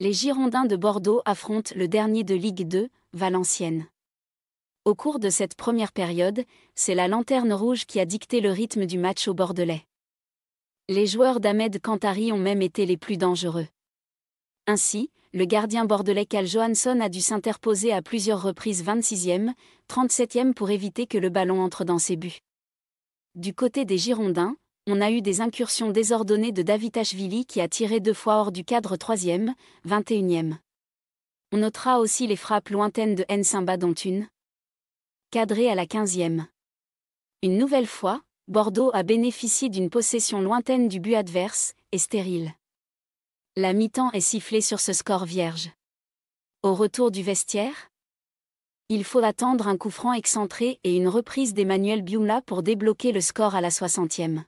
les Girondins de Bordeaux affrontent le dernier de Ligue 2, Valenciennes. Au cours de cette première période, c'est la lanterne rouge qui a dicté le rythme du match au Bordelais. Les joueurs d'Ahmed Kantari ont même été les plus dangereux. Ainsi, le gardien bordelais Cal Johansson a dû s'interposer à plusieurs reprises 26e, 37e pour éviter que le ballon entre dans ses buts. Du côté des Girondins, on a eu des incursions désordonnées de Ashvili qui a tiré deux fois hors du cadre 3e, 21e. On notera aussi les frappes lointaines de Simba dont une cadrée à la 15e. Une nouvelle fois, Bordeaux a bénéficié d'une possession lointaine du but adverse et stérile. La mi-temps est sifflée sur ce score vierge. Au retour du vestiaire, il faut attendre un coup franc excentré et une reprise d'Emmanuel Biumla pour débloquer le score à la 60e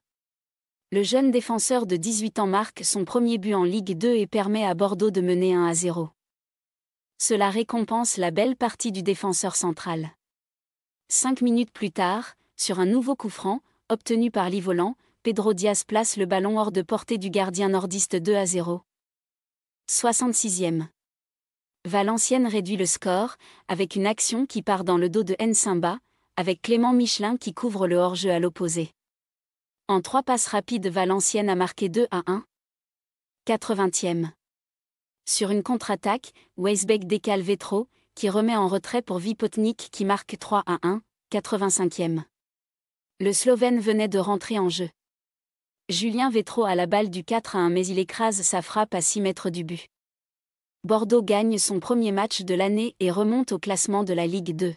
le jeune défenseur de 18 ans marque son premier but en Ligue 2 et permet à Bordeaux de mener 1 à 0. Cela récompense la belle partie du défenseur central. Cinq minutes plus tard, sur un nouveau coup franc, obtenu par Livolant, Pedro Diaz place le ballon hors de portée du gardien nordiste 2 à 0. 66e. Valenciennes réduit le score, avec une action qui part dans le dos de Simba, avec Clément Michelin qui couvre le hors-jeu à l'opposé. En trois passes rapides, Valenciennes a marqué 2 à 1. 80e. Sur une contre-attaque, Weisbeck décale Vetro, qui remet en retrait pour Vipotnik qui marque 3 à 1, 85e. Le Slovène venait de rentrer en jeu. Julien Vétro a la balle du 4 à 1 mais il écrase sa frappe à 6 mètres du but. Bordeaux gagne son premier match de l'année et remonte au classement de la Ligue 2.